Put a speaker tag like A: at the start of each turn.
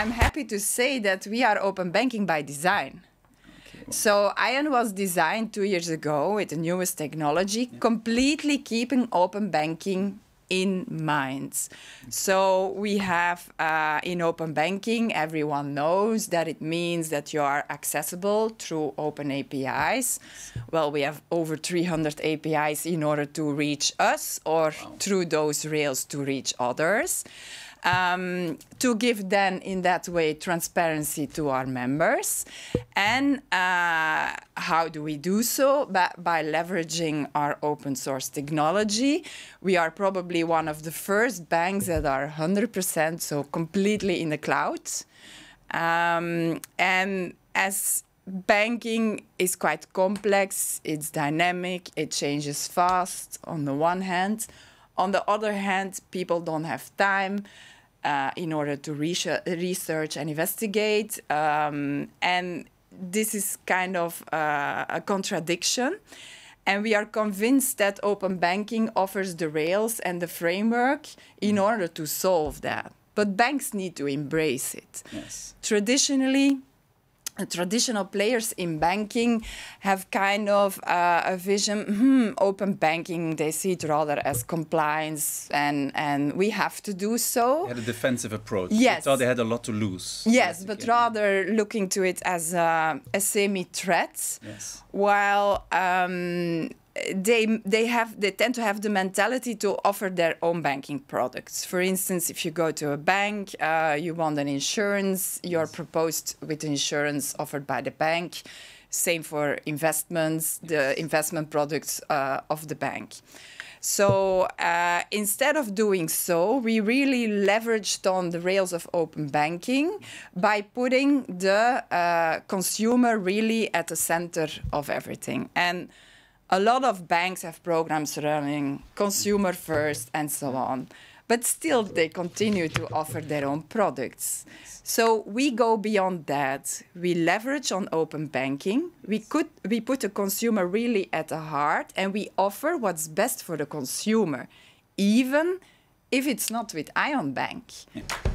A: I'm happy to say that we are open banking by design. So Ion was designed two years ago with the newest technology, yeah. completely keeping open banking in mind. So we have uh, in open banking, everyone knows that it means that you are accessible through open APIs. Well, we have over 300 APIs in order to reach us or wow. through those rails to reach others um, to give then in that way transparency to our members. And uh, how do we do so? by leveraging our open source technology, we are probably one of the first banks that are 100% so completely in the cloud. Um, and as banking is quite complex, it's dynamic, it changes fast on the one hand. On the other hand, people don't have time. Uh, in order to research and investigate. Um, and this is kind of uh, a contradiction. And we are convinced that open banking offers the rails and the framework in mm. order to solve that. But banks need to embrace it. Yes. Traditionally, traditional players in banking have kind of uh, a vision hmm, open banking they see it rather as compliance and and we have to do so they had a defensive approach yes so they had a lot to lose yes but rather looking to it as uh, a, a semi threat yes. while um, they they have they tend to have the mentality to offer their own banking products. For instance, if you go to a bank, uh, you want an insurance, you're proposed with insurance offered by the bank. Same for investments, the investment products uh, of the bank. So uh, instead of doing so, we really leveraged on the rails of open banking by putting the uh, consumer really at the center of everything and a lot of banks have programs running consumer first and so on but still they continue to offer their own products. So we go beyond that. We leverage on open banking. We could we put the consumer really at the heart and we offer what's best for the consumer, even if it's not with Ion Bank. Yeah.